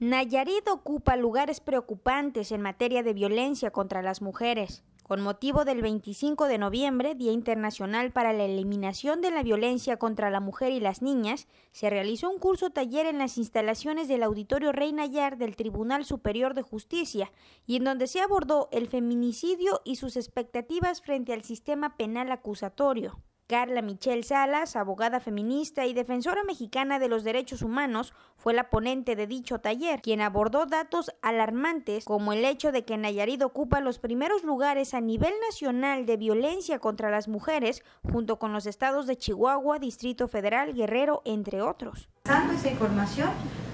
Nayarit ocupa lugares preocupantes en materia de violencia contra las mujeres. Con motivo del 25 de noviembre, Día Internacional para la Eliminación de la Violencia contra la Mujer y las Niñas, se realizó un curso taller en las instalaciones del Auditorio Rey Nayar del Tribunal Superior de Justicia, y en donde se abordó el feminicidio y sus expectativas frente al sistema penal acusatorio. Carla Michelle Salas, abogada feminista y defensora mexicana de los derechos humanos, fue la ponente de dicho taller, quien abordó datos alarmantes como el hecho de que Nayarit ocupa los primeros lugares a nivel nacional de violencia contra las mujeres, junto con los estados de Chihuahua, Distrito Federal, Guerrero, entre otros. Esa información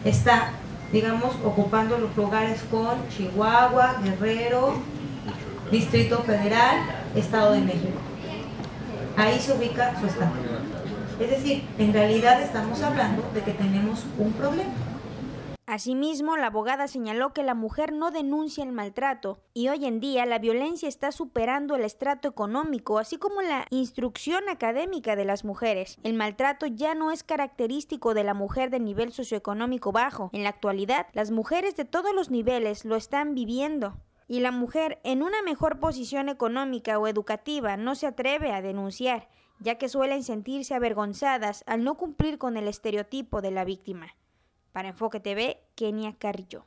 está, digamos, ocupando los lugares con Chihuahua, Guerrero, Distrito Federal, Estado de México. Ahí se ubica su estado. Es decir, en realidad estamos hablando de que tenemos un problema. Asimismo, la abogada señaló que la mujer no denuncia el maltrato y hoy en día la violencia está superando el estrato económico, así como la instrucción académica de las mujeres. El maltrato ya no es característico de la mujer de nivel socioeconómico bajo. En la actualidad, las mujeres de todos los niveles lo están viviendo y la mujer en una mejor posición económica o educativa no se atreve a denunciar, ya que suelen sentirse avergonzadas al no cumplir con el estereotipo de la víctima. Para Enfoque TV, Kenia Carrillo.